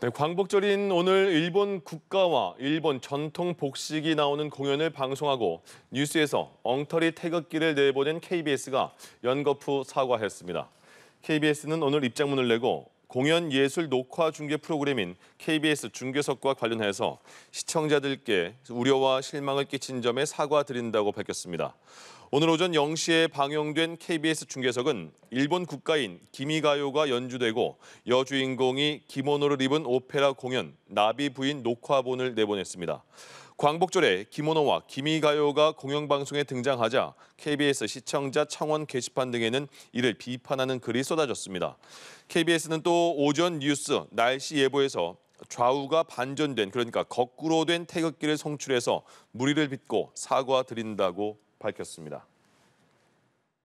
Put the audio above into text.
네, 광복절인 오늘 일본 국가와 일본 전통 복식이 나오는 공연을 방송하고 뉴스에서 엉터리 태극기를 내보낸 KBS가 연거푸 사과했습니다. KBS는 오늘 입장문을 내고 공연 예술 녹화 중계 프로그램인 KBS 중계석과 관련해서 시청자들께 우려와 실망을 끼친 점에 사과드린다고 밝혔습니다. 오늘 오전 0시에 방영된 KBS 중계석은 일본 국가인 기미가요가 연주되고 여주인공이 기모노를 입은 오페라 공연 나비 부인 녹화본을 내보냈습니다. 광복절에 김원호와 김희가요가 공영방송에 등장하자 KBS 시청자 창원 게시판 등에는 이를 비판하는 글이 쏟아졌습니다. KBS는 또 오전 뉴스 날씨 예보에서 좌우가 반전된 그러니까 거꾸로 된 태극기를 송출해서 무리를 빚고 사과드린다고 밝혔습니다.